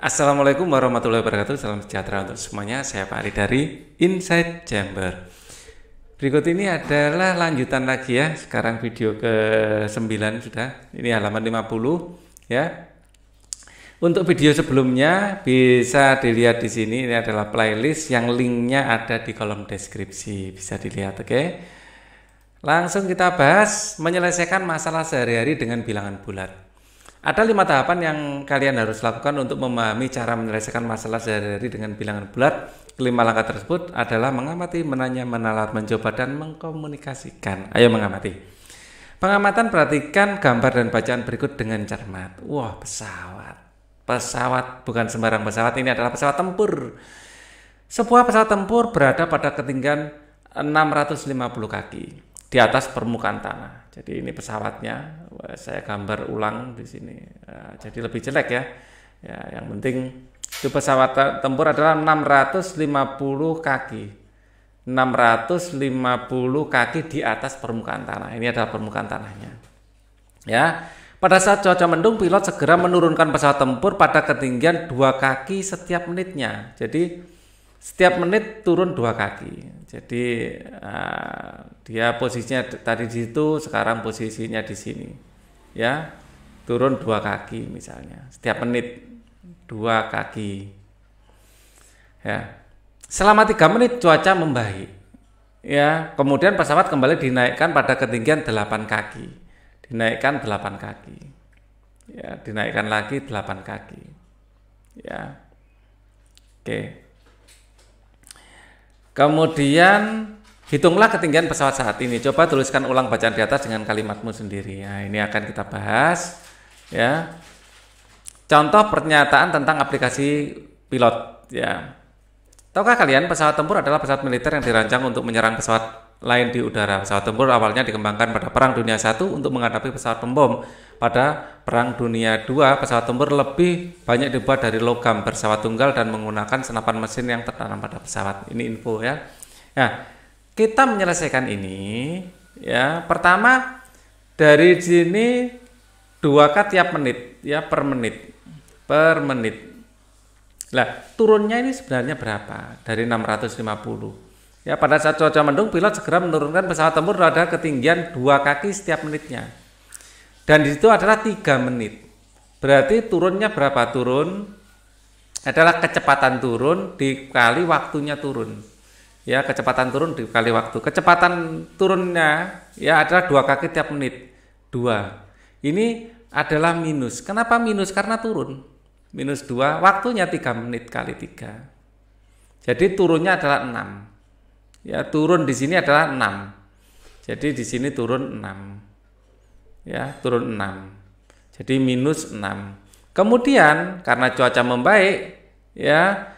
Assalamualaikum warahmatullahi wabarakatuh. Salam sejahtera untuk semuanya. Saya Pak Ali dari Inside Chamber. Berikut ini adalah lanjutan lagi ya. Sekarang video ke-9 sudah. Ini halaman 50 ya. Untuk video sebelumnya bisa dilihat di sini. Ini adalah playlist yang linknya ada di kolom deskripsi. Bisa dilihat, oke? Okay? Langsung kita bahas menyelesaikan masalah sehari-hari dengan bilangan bulat. Ada lima tahapan yang kalian harus lakukan untuk memahami cara menyelesaikan masalah sehari-hari dengan bilangan bulat. Kelima langkah tersebut adalah mengamati, menanya, menalar, mencoba, dan mengkomunikasikan. Ayo mengamati. Pengamatan perhatikan gambar dan bacaan berikut dengan cermat. Wah, pesawat. Pesawat bukan sembarang pesawat, ini adalah pesawat tempur. Sebuah pesawat tempur berada pada ketinggian 650 kaki di atas permukaan tanah. Jadi ini pesawatnya saya gambar ulang di sini. Eh, jadi lebih jelek ya. Ya, yang penting itu pesawat tempur adalah 650 kaki. 650 kaki di atas permukaan tanah. Ini adalah permukaan tanahnya. Ya. Pada saat cuaca mendung, pilot segera menurunkan pesawat tempur pada ketinggian dua kaki setiap menitnya. Jadi setiap menit turun dua kaki. Jadi uh, dia posisinya tadi di situ, sekarang posisinya di sini. Ya, turun dua kaki misalnya. Setiap menit dua kaki. Ya, selama tiga menit cuaca membaik. Ya, kemudian pesawat kembali dinaikkan pada ketinggian delapan kaki. Dinaikkan delapan kaki. Ya, dinaikkan lagi delapan kaki. Ya. Oke. Okay. Kemudian hitunglah ketinggian pesawat saat ini. Coba tuliskan ulang bacaan di atas dengan kalimatmu sendiri. Nah, ini akan kita bahas ya. Contoh pernyataan tentang aplikasi pilot ya. Tahukah kalian pesawat tempur adalah pesawat militer yang dirancang untuk menyerang pesawat lain di udara. Pesawat tempur awalnya dikembangkan pada Perang Dunia I untuk menghadapi pesawat pembom. Pada Perang Dunia II, pesawat tempur lebih banyak dibuat dari logam bersawat tunggal dan menggunakan senapan mesin yang tertanam pada pesawat. Ini info ya. Nah, kita menyelesaikan ini ya. Pertama dari sini dua k tiap menit ya per menit. Per menit. Nah, turunnya ini sebenarnya berapa? Dari 650 Ya, pada saat cuaca mendung, pilot segera menurunkan pesawat tempur pada ketinggian dua kaki setiap menitnya. Dan di situ adalah tiga menit. Berarti turunnya berapa turun? Adalah kecepatan turun dikali waktunya turun. Ya, kecepatan turun dikali waktu. Kecepatan turunnya ya adalah dua kaki setiap menit. Dua. Ini adalah minus. Kenapa minus? Karena turun. Minus dua, waktunya tiga menit kali tiga. Jadi turunnya adalah enam Ya, turun di sini adalah 6. Jadi di sini turun 6. Ya, turun 6. Jadi minus 6. Kemudian karena cuaca membaik, ya,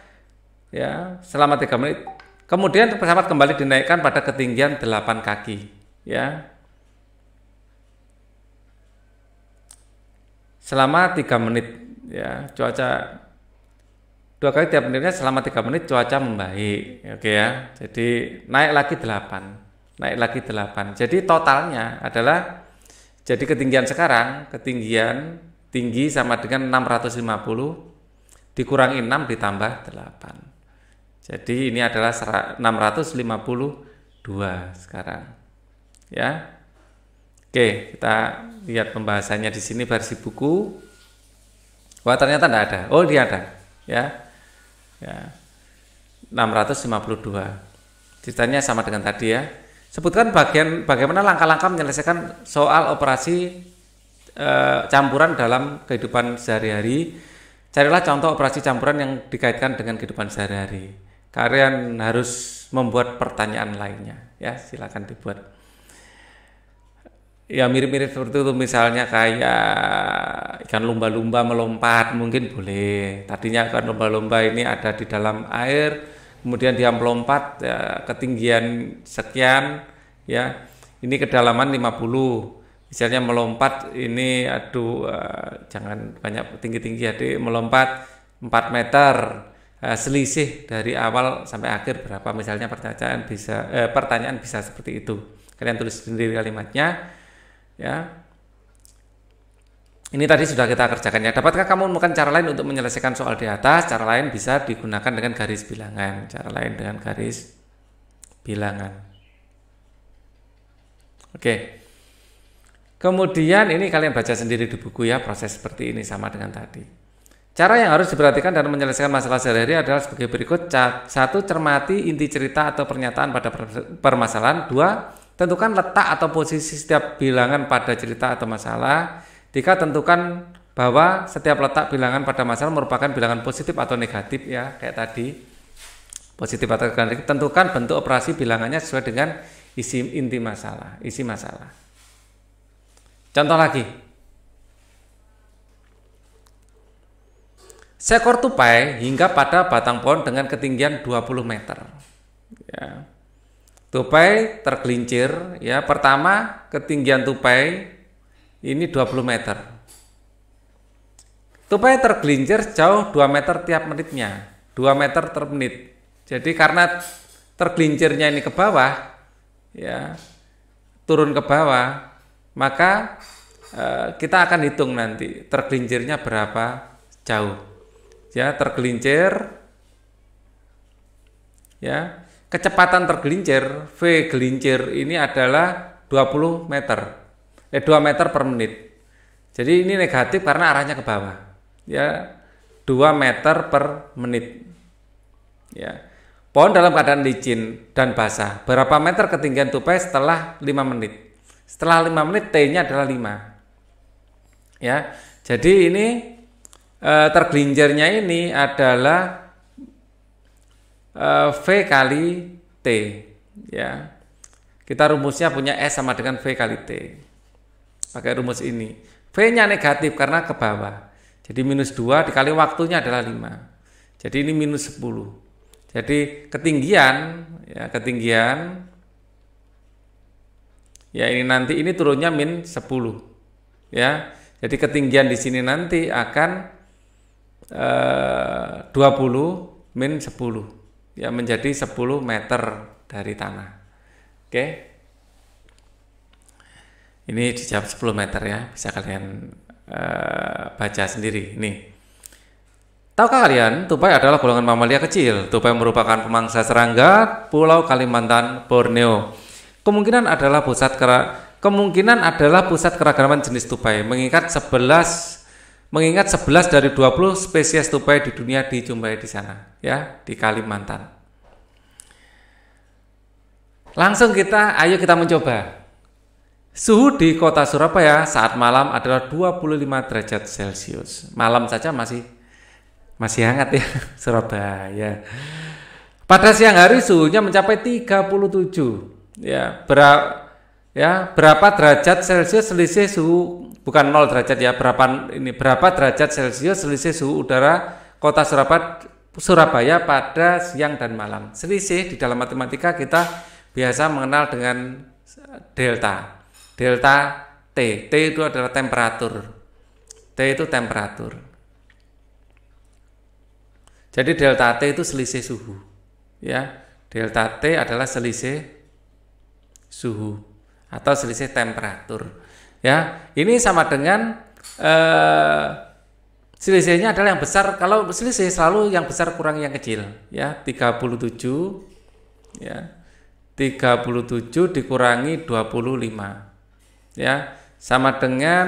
ya, selama 3 menit. Kemudian pesawat kembali dinaikkan pada ketinggian 8 kaki, ya. Selama 3 menit, ya, cuaca dua kali tiap menitnya selama tiga menit cuaca membaik oke okay ya jadi naik lagi delapan naik lagi delapan jadi totalnya adalah jadi ketinggian sekarang ketinggian tinggi sama dengan 650 dikurangi 6 ditambah 8 jadi ini adalah 652 sekarang ya Oke, kita lihat pembahasannya di sini versi buku. Wah, ternyata tidak ada. Oh, dia ada. Ya ya 652 ceritanya sama dengan tadi ya sebutkan bagian bagaimana langkah-langkah menyelesaikan soal operasi e, campuran dalam kehidupan sehari-hari carilah contoh operasi campuran yang dikaitkan dengan kehidupan sehari-hari kalian harus membuat pertanyaan lainnya ya silakan dibuat ya mirip-mirip seperti itu misalnya kayak ikan lumba-lumba melompat mungkin boleh tadinya ikan lumba-lumba ini ada di dalam air kemudian dia melompat ya, ketinggian sekian ya ini kedalaman 50 misalnya melompat ini aduh uh, jangan banyak tinggi-tinggi jadi melompat 4 meter uh, selisih dari awal sampai akhir berapa misalnya pertanyaan bisa uh, pertanyaan bisa seperti itu kalian tulis sendiri kalimatnya Ya. Ini tadi sudah kita kerjakan ya. Dapatkah kamu menemukan cara lain untuk menyelesaikan soal di atas? Cara lain bisa digunakan dengan garis bilangan. Cara lain dengan garis bilangan. Oke. Kemudian ini kalian baca sendiri di buku ya proses seperti ini sama dengan tadi. Cara yang harus diperhatikan dalam menyelesaikan masalah sehari-hari adalah sebagai berikut. Satu, cermati inti cerita atau pernyataan pada permasalahan. Dua, Tentukan letak atau posisi setiap bilangan pada cerita atau masalah. Tiga, tentukan bahwa setiap letak bilangan pada masalah merupakan bilangan positif atau negatif ya, kayak tadi. Positif atau negatif, tentukan bentuk operasi bilangannya sesuai dengan isi inti masalah, isi masalah. Contoh lagi. Seekor tupai hingga pada batang pohon dengan ketinggian 20 meter. Ya. Tupai tergelincir ya. Pertama, ketinggian tupai ini 20 meter. Tupai tergelincir jauh 2 meter tiap menitnya, 2 meter per menit. Jadi karena tergelincirnya ini ke bawah ya, turun ke bawah, maka eh, kita akan hitung nanti tergelincirnya berapa jauh. Ya, tergelincir ya kecepatan tergelincir V gelincir ini adalah 20 meter eh 2 meter per menit jadi ini negatif karena arahnya ke bawah ya 2 meter per menit ya pohon dalam keadaan licin dan basah berapa meter ketinggian tupai setelah 5 menit setelah 5 menit T-nya adalah 5 ya jadi ini e, tergelincirnya ini adalah Eh, v kali T ya. Kita rumusnya punya S sama dengan V kali T. Pakai rumus ini. V-nya negatif karena ke bawah. Jadi minus 2 dikali waktunya adalah 5. Jadi ini minus 10. Jadi ketinggian, ya ketinggian, ya ini nanti ini turunnya min 10. Ya, jadi ketinggian di sini nanti akan eh, 20 min 10 ya menjadi 10 meter dari tanah. Oke. Ini dijawab 10 meter ya, bisa kalian uh, baca sendiri. Nih. Tahukah kalian, tupai adalah golongan mamalia kecil. Tupai merupakan pemangsa serangga Pulau Kalimantan, Borneo. Kemungkinan adalah pusat kera kemungkinan adalah pusat keragaman jenis tupai, mengikat 11 Mengingat 11 dari 20 spesies tupai di dunia dijumpai di sana, ya, di Kalimantan. Langsung kita, ayo kita mencoba. Suhu di kota Surabaya saat malam adalah 25 derajat Celcius. Malam saja masih masih hangat ya Surabaya. Pada siang hari suhunya mencapai 37. Ya, berapa ya berapa derajat celcius selisih suhu bukan nol derajat ya berapa ini berapa derajat celcius selisih suhu udara kota Surabaya Surabaya pada siang dan malam selisih di dalam matematika kita biasa mengenal dengan delta delta T T itu adalah temperatur T itu temperatur jadi delta T itu selisih suhu ya delta T adalah selisih suhu atau selisih temperatur. Ya, ini sama dengan eh, selisihnya adalah yang besar. Kalau selisih selalu yang besar kurang yang kecil, ya 37 ya. 37 dikurangi 25. Ya, sama dengan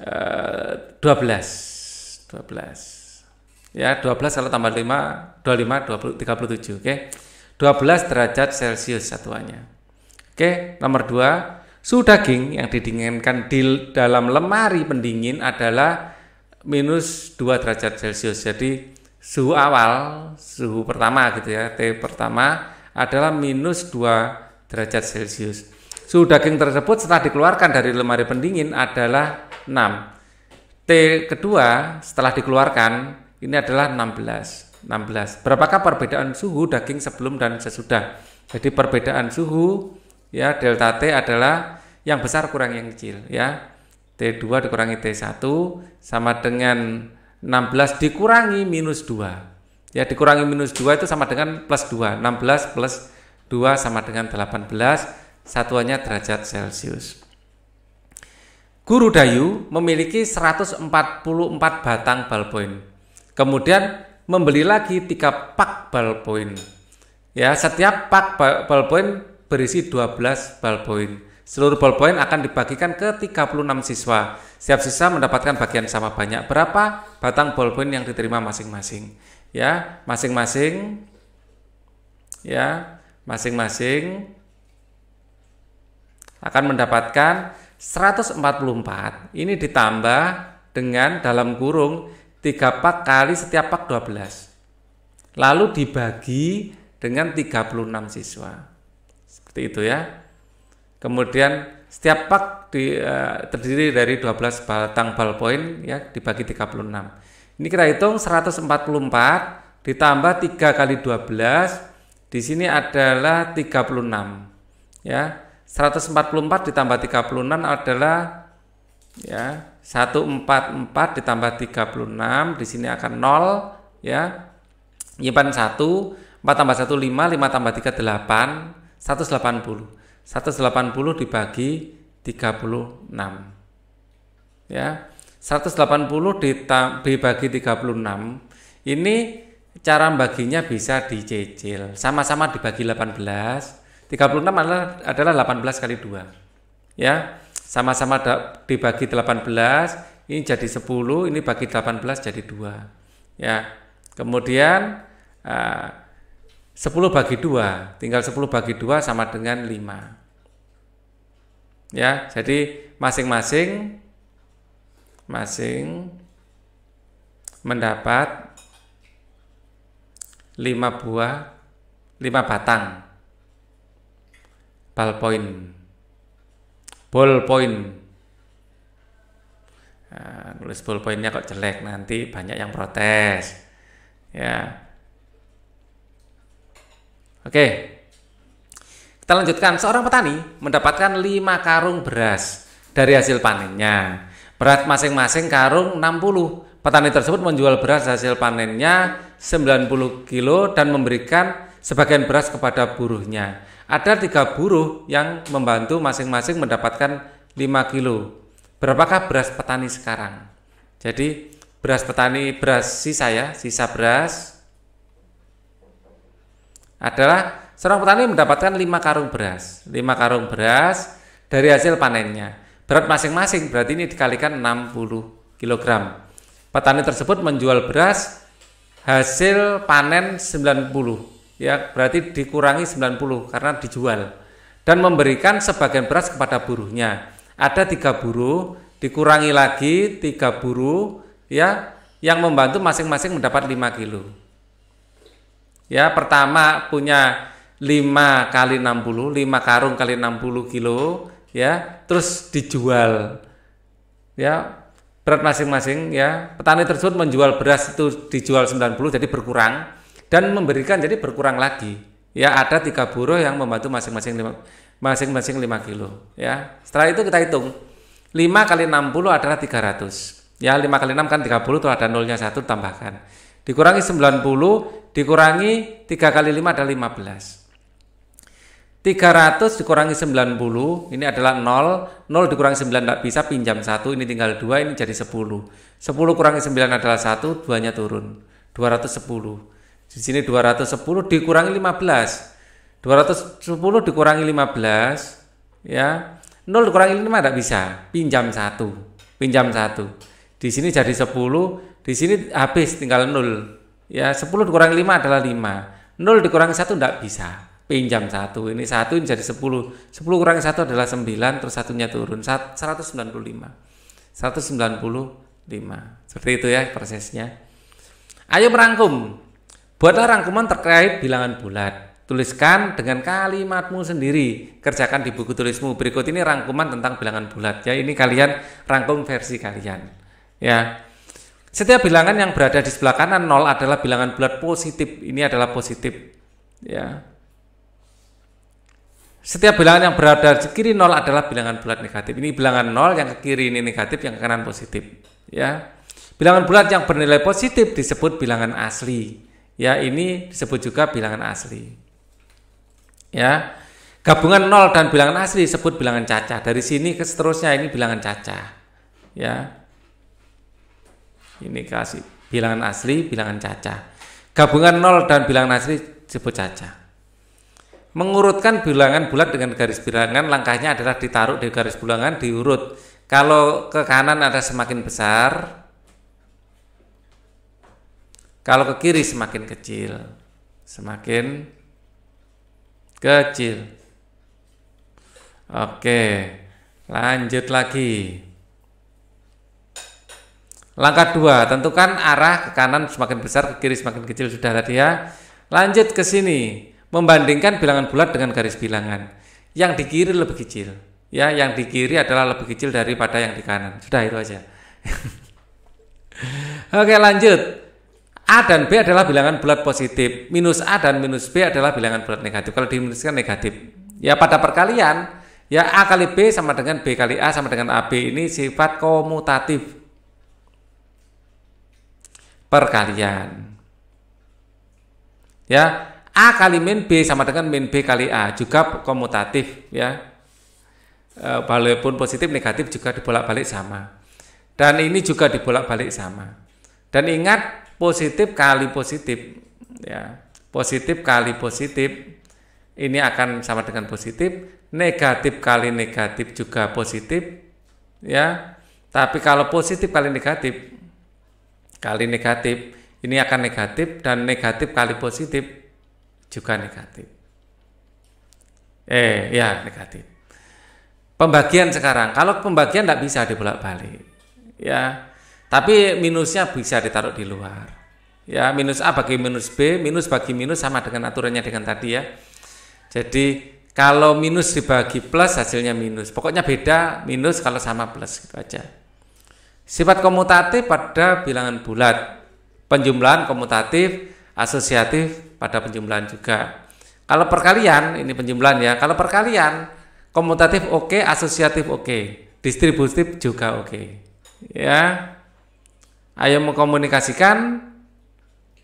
eh, 12. 12. Ya, 12 kalau tambah 5 25 20 37, oke. Okay? 12 derajat Celcius satuannya. Oke, nomor dua, suhu daging yang didinginkan di dalam lemari pendingin adalah minus 2 derajat Celcius. Jadi suhu awal, suhu pertama gitu ya, T pertama adalah minus 2 derajat Celcius. Suhu daging tersebut setelah dikeluarkan dari lemari pendingin adalah 6. T kedua setelah dikeluarkan ini adalah 16. 16. Berapakah perbedaan suhu daging sebelum dan sesudah? Jadi perbedaan suhu ya delta T adalah yang besar kurang yang kecil ya T2 dikurangi T1 sama dengan 16 dikurangi minus 2 ya dikurangi minus 2 itu sama dengan plus 2 16 plus 2 sama dengan 18 satuannya derajat celcius Guru Dayu memiliki 144 batang ballpoint kemudian membeli lagi 3 pak ballpoint ya setiap pak ballpoint berisi 12 ballpoint. Seluruh ballpoint akan dibagikan ke 36 siswa. Setiap siswa mendapatkan bagian sama banyak berapa batang ballpoint yang diterima masing-masing. Ya, masing-masing ya, masing-masing akan mendapatkan 144. Ini ditambah dengan dalam kurung 3 pak kali setiap pak 12. Lalu dibagi dengan 36 siswa. Seperti itu ya. Kemudian setiap pak di, uh, terdiri dari 12 batang ballpoint ya dibagi 36. Ini kita hitung 144 ditambah 3 kali 12 di sini adalah 36. Ya. 144 ditambah 36 adalah ya 144 ditambah 36 di sini akan 0 ya. Nyimpan 1, 4 tambah 1 5, 5 tambah 3 8 180. 180 dibagi 36. Ya. 180 dibagi 36 ini cara baginya bisa dicicil. Sama-sama dibagi 18. 36 adalah adalah 18 kali 2. Ya. Sama-sama dibagi 18, ini jadi 10, ini bagi 18 jadi 2. Ya. Kemudian uh, 10 bagi 2, tinggal 10 bagi 2 sama dengan 5. Ya, jadi masing-masing masing mendapat 5 buah 5 batang ballpoint ballpoint nah, nulis ballpointnya kok jelek nanti banyak yang protes ya Oke. Kita lanjutkan. Seorang petani mendapatkan 5 karung beras dari hasil panennya. Berat masing-masing karung 60. Petani tersebut menjual beras hasil panennya 90 kilo dan memberikan sebagian beras kepada buruhnya. Ada tiga buruh yang membantu masing-masing mendapatkan 5 kilo. Berapakah beras petani sekarang? Jadi beras petani beras sisa ya, sisa beras adalah seorang petani mendapatkan 5 karung beras. 5 karung beras dari hasil panennya. Berat masing-masing berarti ini dikalikan 60 kg. Petani tersebut menjual beras hasil panen 90. Ya, berarti dikurangi 90 karena dijual dan memberikan sebagian beras kepada buruhnya. Ada tiga buruh, dikurangi lagi tiga buruh ya yang membantu masing-masing mendapat 5 kilo. Ya, pertama punya 5 kali 60, 5 karung kali 60 kilo ya, terus dijual. Ya, berat masing-masing ya. Petani tersebut menjual beras itu dijual 90 jadi berkurang dan memberikan jadi berkurang lagi. Ya, ada tiga buruh yang membantu masing-masing masing-masing 5 kilo ya. Setelah itu kita hitung. 5 kali 60 adalah 300. Ya, 5 kali 6 kan 30 itu ada nolnya satu tambahkan. Dikurangi 90 dikurangi 3 kali 5 adalah 15. 300 dikurangi 90 ini adalah 0, 0 dikurangi 9 tidak bisa pinjam 1, ini tinggal 2 ini jadi 10. 10 kurangi 9 adalah 1, 2-nya turun. 210. Di sini 210 dikurangi 15. 210 dikurangi 15 ya. 0 dikurangi 5 tidak bisa, pinjam 1. Pinjam 1. Di sini jadi 10, di sini habis tinggal 0 Ya 10 dikurang 5 adalah 5. 0 dikurang 1 tidak bisa. Pinjam 1. Ini 1 ini jadi 10. 10 kurang 1 adalah 9 terus satunya turun 195. 195. Seperti itu ya prosesnya. Ayo merangkum. Buatlah rangkuman terkait bilangan bulat. Tuliskan dengan kalimatmu sendiri. Kerjakan di buku tulismu. Berikut ini rangkuman tentang bilangan bulat. Ya, ini kalian rangkum versi kalian. Ya. Setiap bilangan yang berada di sebelah kanan nol adalah bilangan bulat positif. Ini adalah positif. Ya. Setiap bilangan yang berada di kiri nol adalah bilangan bulat negatif. Ini bilangan nol yang ke kiri ini negatif, yang ke kanan positif. Ya. Bilangan bulat yang bernilai positif disebut bilangan asli. Ya, ini disebut juga bilangan asli. Ya. Gabungan nol dan bilangan asli disebut bilangan cacah. Dari sini ke seterusnya ini bilangan cacah. Ya. Ini kasih bilangan asli, bilangan cacah. Gabungan nol dan bilangan asli disebut cacah. Mengurutkan bilangan bulat dengan garis bilangan langkahnya adalah ditaruh di garis bilangan diurut. Kalau ke kanan ada semakin besar, kalau ke kiri semakin kecil, semakin kecil. Oke, lanjut lagi. Langkah dua, tentukan arah ke kanan semakin besar, ke kiri semakin kecil sudah tadi ya. Lanjut ke sini, membandingkan bilangan bulat dengan garis bilangan. Yang di kiri lebih kecil, ya, yang di kiri adalah lebih kecil daripada yang di kanan. Sudah itu aja. Oke lanjut, A dan B adalah bilangan bulat positif, minus A dan minus B adalah bilangan bulat negatif. Kalau diminuskan negatif, ya pada perkalian, ya A kali B sama dengan B kali A sama dengan AB ini sifat komutatif perkalian. Ya, A kali min B sama dengan min B kali A juga komutatif ya. E, walaupun positif negatif juga dibolak-balik sama. Dan ini juga dibolak-balik sama. Dan ingat positif kali positif ya. Positif kali positif ini akan sama dengan positif, negatif kali negatif juga positif ya. Tapi kalau positif kali negatif kali negatif ini akan negatif dan negatif kali positif juga negatif. Eh, ya negatif. Pembagian sekarang, kalau pembagian tidak bisa dibolak-balik, ya. Tapi minusnya bisa ditaruh di luar. Ya, minus A bagi minus B, minus bagi minus sama dengan aturannya dengan tadi ya. Jadi kalau minus dibagi plus hasilnya minus. Pokoknya beda minus kalau sama plus gitu aja. Sifat komutatif pada bilangan bulat, penjumlahan komutatif, asosiatif pada penjumlahan juga. Kalau perkalian, ini penjumlahan ya. Kalau perkalian, komutatif oke, okay, asosiatif oke, okay, distributif juga oke. Okay. Ya. Ayo mengkomunikasikan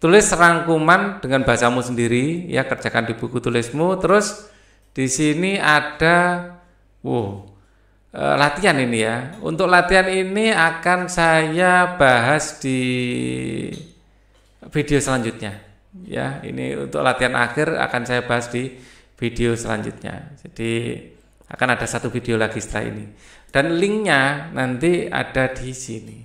tulis rangkuman dengan bahasamu sendiri ya kerjakan di buku tulismu terus di sini ada wow Eh, latihan ini ya. Untuk latihan ini akan saya bahas di video selanjutnya. Ya, ini untuk latihan akhir akan saya bahas di video selanjutnya. Jadi akan ada satu video lagi setelah ini. Dan linknya nanti ada di sini,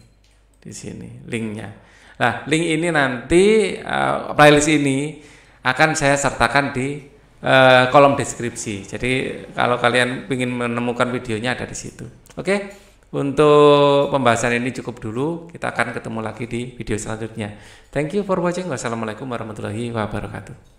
di sini linknya. Nah, link ini nanti uh, playlist ini akan saya sertakan di Eh, kolom deskripsi. Jadi kalau kalian ingin menemukan videonya ada di situ. Oke. Untuk pembahasan ini cukup dulu. Kita akan ketemu lagi di video selanjutnya. Thank you for watching. Wassalamualaikum warahmatullahi wabarakatuh.